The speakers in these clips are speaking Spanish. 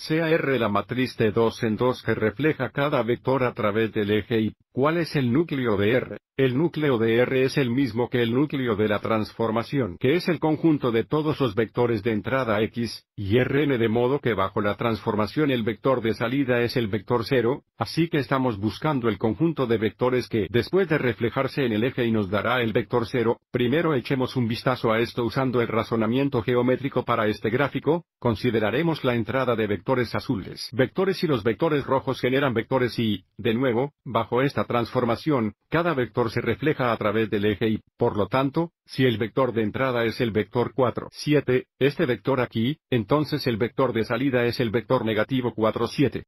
sea R la matriz de 2 en 2 que refleja cada vector a través del eje Y. ¿Cuál es el núcleo de R? El núcleo de R es el mismo que el núcleo de la transformación, que es el conjunto de todos los vectores de entrada X, y Rn de modo que bajo la transformación el vector de salida es el vector 0, así que estamos buscando el conjunto de vectores que después de reflejarse en el eje Y nos dará el vector 0. Primero echemos un vistazo a esto usando el razonamiento geométrico para este gráfico, consideraremos la entrada de vector vectores azules vectores y los vectores rojos generan vectores y, de nuevo, bajo esta transformación, cada vector se refleja a través del eje y, por lo tanto, si el vector de entrada es el vector 4, 7, este vector aquí, entonces el vector de salida es el vector negativo 4, 7.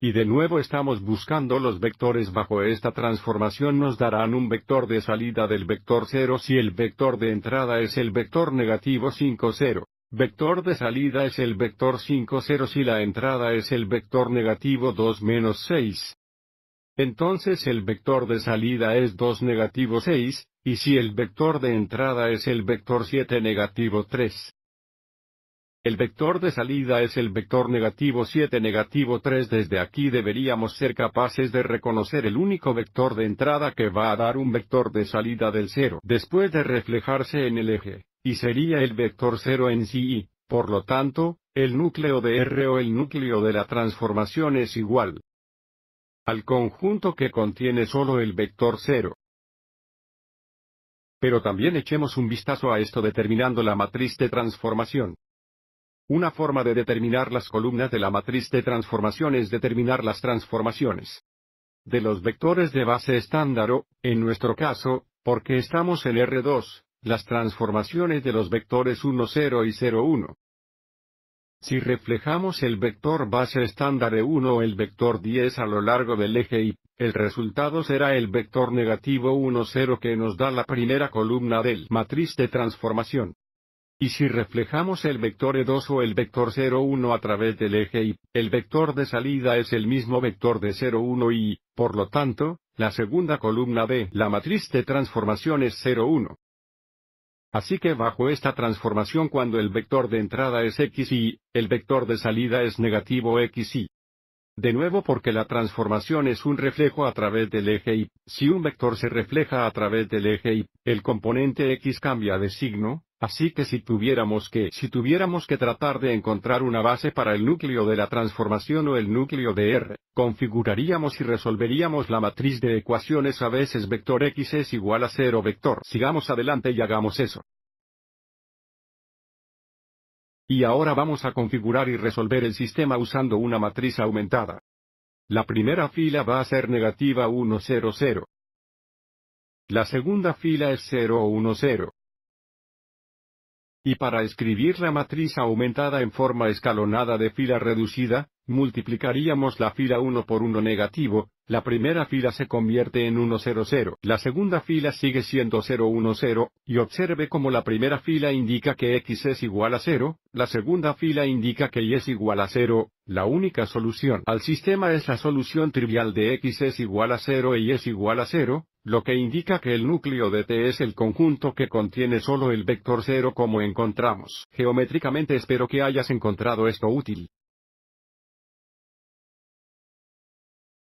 Y de nuevo estamos buscando los vectores bajo esta transformación nos darán un vector de salida del vector 0 si el vector de entrada es el vector negativo 5, 0. Vector de salida es el vector 5 0 si la entrada es el vector negativo 2 menos 6. Entonces el vector de salida es 2 negativo 6, y si el vector de entrada es el vector 7 negativo 3. El vector de salida es el vector negativo 7 negativo 3. Desde aquí deberíamos ser capaces de reconocer el único vector de entrada que va a dar un vector de salida del 0 después de reflejarse en el eje y sería el vector cero en sí y, por lo tanto, el núcleo de R o el núcleo de la transformación es igual al conjunto que contiene solo el vector cero. Pero también echemos un vistazo a esto determinando la matriz de transformación. Una forma de determinar las columnas de la matriz de transformación es determinar las transformaciones de los vectores de base estándar en nuestro caso, porque estamos en R2, las transformaciones de los vectores 1, 0 y 0, 1. Si reflejamos el vector base estándar E1 o el vector 10 a lo largo del eje Y, el resultado será el vector negativo 1, 0 que nos da la primera columna del matriz de transformación. Y si reflejamos el vector E2 o el vector 0, 1 a través del eje Y, el vector de salida es el mismo vector de 0, 1 y, por lo tanto, la segunda columna de la matriz de transformación es 0, 1. Así que bajo esta transformación cuando el vector de entrada es x_i el vector de salida es negativo x_i de nuevo porque la transformación es un reflejo a través del eje Y. Si un vector se refleja a través del eje Y, el componente X cambia de signo, así que si tuviéramos que, si tuviéramos que tratar de encontrar una base para el núcleo de la transformación o el núcleo de R, configuraríamos y resolveríamos la matriz de ecuaciones a veces vector X es igual a cero vector. Sigamos adelante y hagamos eso. Y ahora vamos a configurar y resolver el sistema usando una matriz aumentada. La primera fila va a ser negativa 1, 0, 0. La segunda fila es 0, 1, 0. Y para escribir la matriz aumentada en forma escalonada de fila reducida, multiplicaríamos la fila 1 por 1 negativo, la primera fila se convierte en 1 0 0. la segunda fila sigue siendo 0 1 0, y observe como la primera fila indica que x es igual a 0, la segunda fila indica que y es igual a 0, la única solución al sistema es la solución trivial de x es igual a 0 y es igual a 0, lo que indica que el núcleo de T es el conjunto que contiene solo el vector 0 como encontramos. Geométricamente espero que hayas encontrado esto útil.